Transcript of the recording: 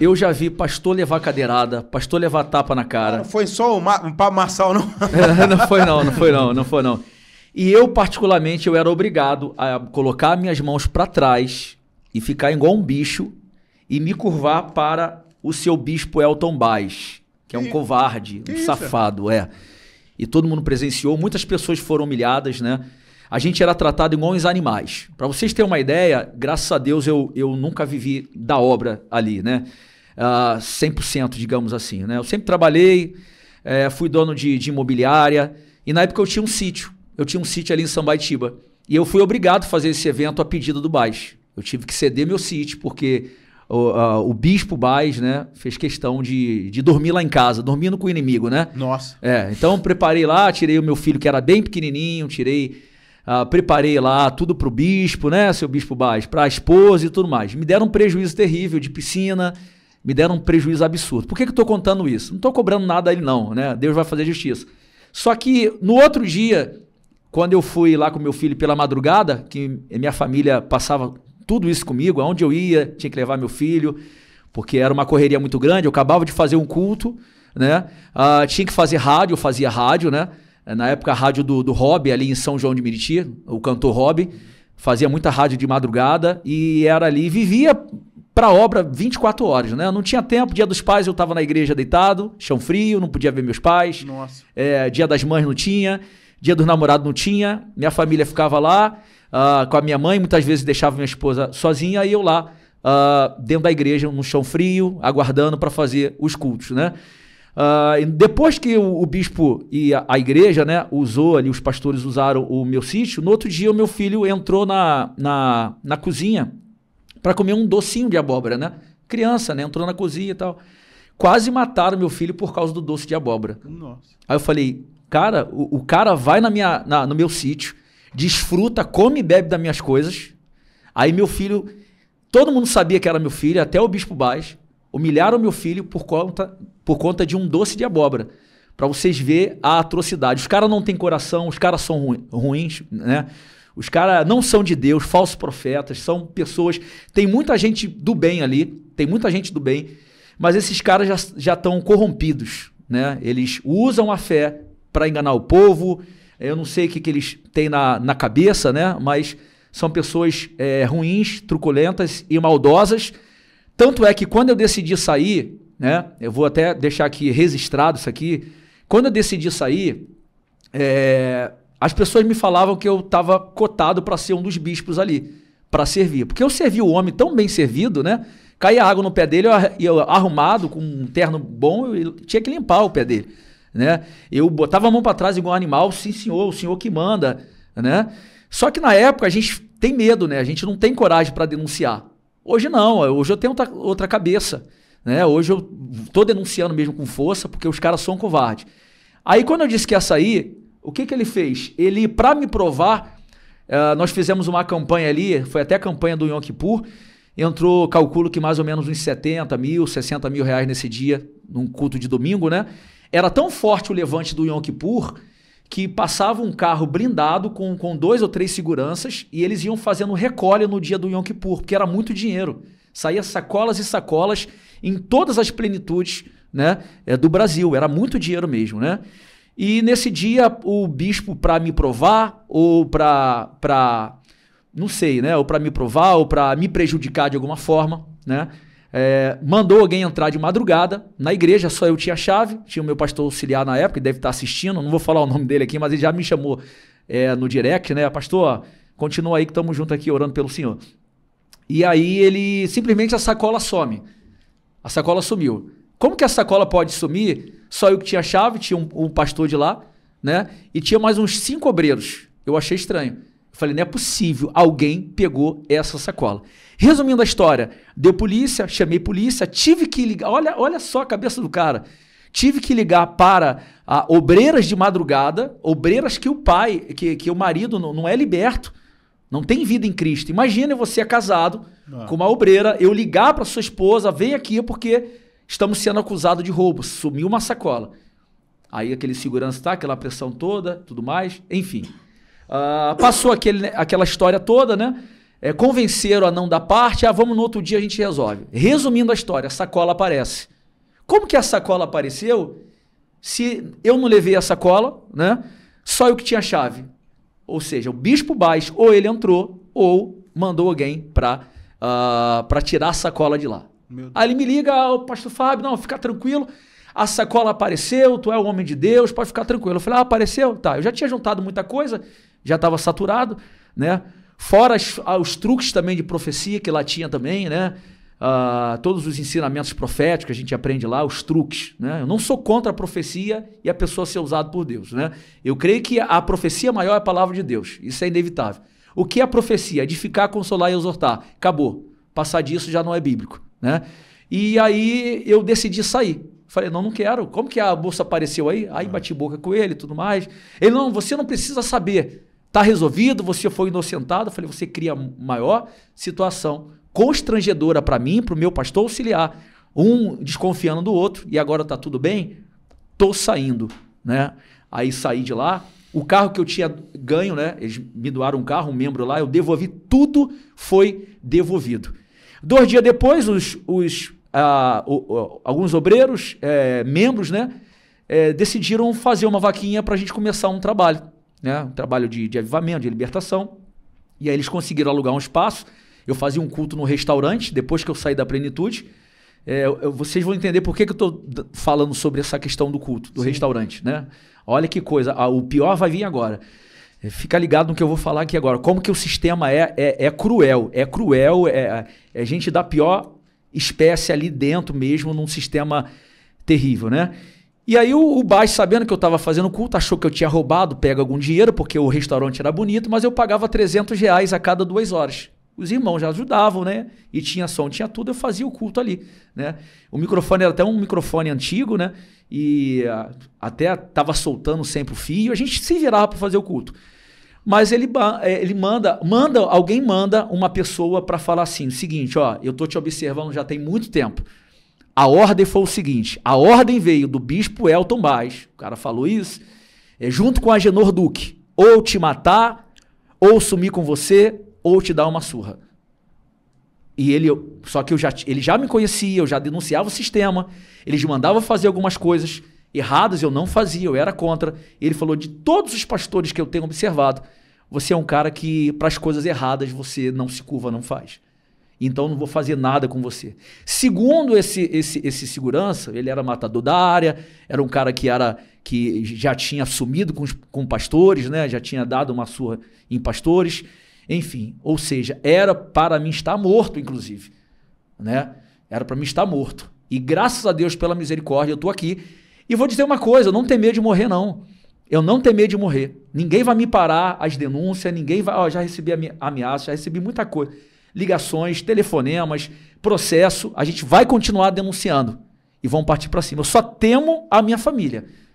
Eu já vi pastor levar cadeirada, pastor levar tapa na cara. Não foi só o Ma um papo Marçal, não? não foi não, não foi não, não foi não. E eu, particularmente, eu era obrigado a colocar minhas mãos para trás e ficar igual um bicho e me curvar para o seu bispo Elton Baez, que é um que covarde, um safado, é. E todo mundo presenciou, muitas pessoas foram humilhadas, né? a gente era tratado igual os animais. Para vocês terem uma ideia, graças a Deus eu, eu nunca vivi da obra ali, né? Uh, ah, 100%, digamos assim, né? Eu sempre trabalhei, é, fui dono de, de, imobiliária e na época eu tinha um sítio. Eu tinha um sítio ali em Sambaitiba. E eu fui obrigado a fazer esse evento a pedido do Baix. Eu tive que ceder meu sítio porque o, o bispo Baez, né, fez questão de, de dormir lá em casa, dormindo com o inimigo, né? Nossa. É, então preparei lá, tirei o meu filho que era bem pequenininho, tirei ah, preparei lá tudo para o bispo, né, seu bispo Baez, para a esposa e tudo mais. Me deram um prejuízo terrível de piscina, me deram um prejuízo absurdo. Por que, que eu estou contando isso? Não estou cobrando nada a ele não, né? Deus vai fazer justiça. Só que no outro dia, quando eu fui lá com meu filho pela madrugada, que minha família passava tudo isso comigo, aonde eu ia, tinha que levar meu filho, porque era uma correria muito grande, eu acabava de fazer um culto, né? Ah, tinha que fazer rádio, eu fazia rádio, né? É, na época a rádio do, do ali em São João de Meriti, o cantor Hobby, fazia muita rádio de madrugada e era ali, vivia para obra 24 horas, né? não tinha tempo, dia dos pais eu estava na igreja deitado, chão frio, não podia ver meus pais. Nossa. É, dia das mães não tinha, dia dos namorados não tinha, minha família ficava lá uh, com a minha mãe, muitas vezes deixava minha esposa sozinha e eu lá uh, dentro da igreja, no chão frio, aguardando para fazer os cultos, né? Uh, depois que o, o bispo e a, a, igreja, né, usou ali, os pastores usaram o meu sítio, no outro dia o meu filho entrou na, na, na cozinha para comer um docinho de abóbora, né? Criança, né? Entrou na cozinha e tal. Quase mataram meu filho por causa do doce de abóbora. Nossa. Aí eu falei, cara, o, o cara vai na minha, na, no meu sítio, desfruta, come e bebe das minhas coisas. Aí meu filho, todo mundo sabia que era meu filho, até o bispo Baixo. Humilharam meu filho por conta, por conta de um doce de abóbora. Para vocês ver a atrocidade. Os caras não têm coração, os caras são ruins, né? Os caras não são de Deus, falsos profetas, são pessoas. Tem muita gente do bem ali, tem muita gente do bem, mas esses caras já estão corrompidos, né? Eles usam a fé para enganar o povo. Eu não sei o que, que eles têm na, na cabeça, né? Mas são pessoas é, ruins, truculentas e maldosas tanto é que quando eu decidi sair, né? Eu vou até deixar aqui registrado isso aqui. Quando eu decidi sair, é, as pessoas me falavam que eu estava cotado para ser um dos bispos ali, para servir. Porque eu servi o homem tão bem servido, né? Caía água no pé dele, eu, eu arrumado, com um terno bom, eu tinha que limpar o pé dele, né? Eu botava a mão para trás igual um animal, sim senhor, o senhor que manda, né? Só que na época a gente tem medo, né? A gente não tem coragem para denunciar. Hoje não, hoje eu tenho outra, outra cabeça. Né? Hoje eu tô denunciando mesmo com força, porque os caras são covardes. Aí quando eu disse que ia sair, o que, que ele fez? Ele, para me provar, uh, nós fizemos uma campanha ali, foi até a campanha do Yom Kippur, entrou, calculo que mais ou menos uns 70 mil, 60 mil reais nesse dia, num culto de domingo, né? Era tão forte o levante do Yom Kippur que passava um carro blindado com, com dois ou três seguranças e eles iam fazendo recolhe no dia do Yom Kippur, porque era muito dinheiro. Saía sacolas e sacolas em todas as plenitudes né, é, do Brasil. Era muito dinheiro mesmo, né? E nesse dia o bispo, para me provar ou para não sei, né, ou para me provar ou para me prejudicar de alguma forma, né, é, mandou alguém entrar de madrugada na igreja, só eu tinha chave, tinha o meu pastor auxiliar na época, deve estar assistindo, não vou falar o nome dele aqui, mas ele já me chamou é, no direct, né? Pastor, continua aí que estamos junto aqui orando pelo Senhor. E aí ele simplesmente a sacola some. A sacola sumiu. Como que a sacola pode sumir? Só eu que tinha chave, tinha um, um pastor de lá, né? E tinha mais uns cinco obreiros. Eu achei estranho. Falei, não é possível, alguém pegou essa sacola. Resumindo a história, deu polícia, chamei polícia, tive que ligar, olha, olha só a cabeça do cara. Tive que ligar para ah, obreiras de madrugada, obreiras que o pai, que, que o marido não, não é liberto, não tem vida em Cristo. Imagina você é casado ah. com uma obreira, eu ligar para sua esposa, vem aqui porque estamos sendo acusados de roubo, sumiu uma sacola. Aí aquele segurança tá, aquela pressão toda, tudo mais, enfim. Uh, passou aquele, né, aquela história toda, né? É, convenceram a não dar parte, ah, vamos no outro dia a gente resolve. Resumindo a história, a sacola aparece. Como que a sacola apareceu se eu não levei a sacola, né? Só eu que tinha a chave. Ou seja, o bispo baixo ou ele entrou, ou mandou alguém para uh, ah, tirar a sacola de lá. Aí ele me liga, o ah, pastor Fábio, não, fica tranquilo, a sacola apareceu, tu é o homem de Deus, pode ficar tranquilo. Eu falei, ah, apareceu? Tá, eu já tinha juntado muita coisa, já estava saturado, né? Fora as, ah, os truques também de profecia que lá tinha também, né? Uh, todos os ensinamentos proféticos que a gente aprende lá, os truques. Né? Eu não sou contra a profecia e a pessoa ser usada por Deus. Né? Eu creio que a profecia maior é a palavra de Deus. Isso é inevitável. O que é a profecia? Edificar, consolar e exortar. Acabou. Passar disso já não é bíblico. Né? E aí eu decidi sair. Falei, não, não quero. Como que a moça apareceu aí? Aí bati boca com ele e tudo mais. Ele, não, você não precisa saber. Tá resolvido, você foi inocentado. Eu falei, você cria maior situação constrangedora para mim, para o meu pastor auxiliar. Um desconfiando do outro, e agora tá tudo bem? Tô saindo, né? Aí saí de lá, o carro que eu tinha ganho, né? Eles me doaram um carro, um membro lá, eu devolvi, tudo foi devolvido. Dois dias depois, os, os ah, o, o, alguns obreiros, é, membros, né? É, decidiram fazer uma vaquinha para a gente começar um trabalho né? um trabalho de, de avivamento, de libertação. E aí eles conseguiram alugar um espaço. Eu fazia um culto no restaurante, depois que eu saí da plenitude. É, eu, vocês vão entender por que, que eu estou falando sobre essa questão do culto, do Sim. restaurante. Né? Olha que coisa, ah, o pior vai vir agora. É, fica ligado no que eu vou falar aqui agora. Como que o sistema é, é, é cruel. É cruel, é, é, é gente da pior espécie ali dentro mesmo, num sistema terrível, né? E aí o, o sabendo que eu estava fazendo culto, achou que eu tinha roubado, pega algum dinheiro, porque o restaurante era bonito, mas eu pagava 300 reais a cada duas horas. Os irmãos já ajudavam, né? E tinha som, tinha tudo, eu fazia o culto ali, né? O microfone era até um microfone antigo, né? E ah, até estava soltando sempre o fio, a gente se virava para fazer o culto. Mas ele, é, ele manda, manda, alguém manda uma pessoa para falar assim, o seguinte, ó, eu tô te observando já tem muito tempo. A ordem foi o seguinte: a ordem veio do bispo Elton Baez, o cara falou isso, é, junto com a Genor Duque. Ou te matar, ou sumir com você, ou te dar uma surra. E ele, só que eu já, ele já me conhecia, eu já denunciava o sistema, eles mandavam fazer algumas coisas erradas, eu não fazia, eu era contra. Ele falou: de todos os pastores que eu tenho observado, você é um cara que, para as coisas erradas, você não se curva, não faz então não vou fazer nada com você. Segundo esse, esse, esse segurança, ele era matador da área, era um cara que era que já tinha assumido com, com pastores, né? já tinha dado uma surra em pastores, enfim, ou seja, era para mim estar morto, inclusive. Né? Era para mim estar morto. E graças a Deus pela misericórdia eu estou aqui. E vou dizer uma coisa, eu não tenho medo de morrer não. Eu não tenho medo de morrer. Ninguém vai me parar as denúncias, ninguém vai, ó, já recebi ameaça, já recebi muita coisa ligações, telefonemas, processo. A gente vai continuar denunciando e vão partir para cima. Eu só temo a minha família.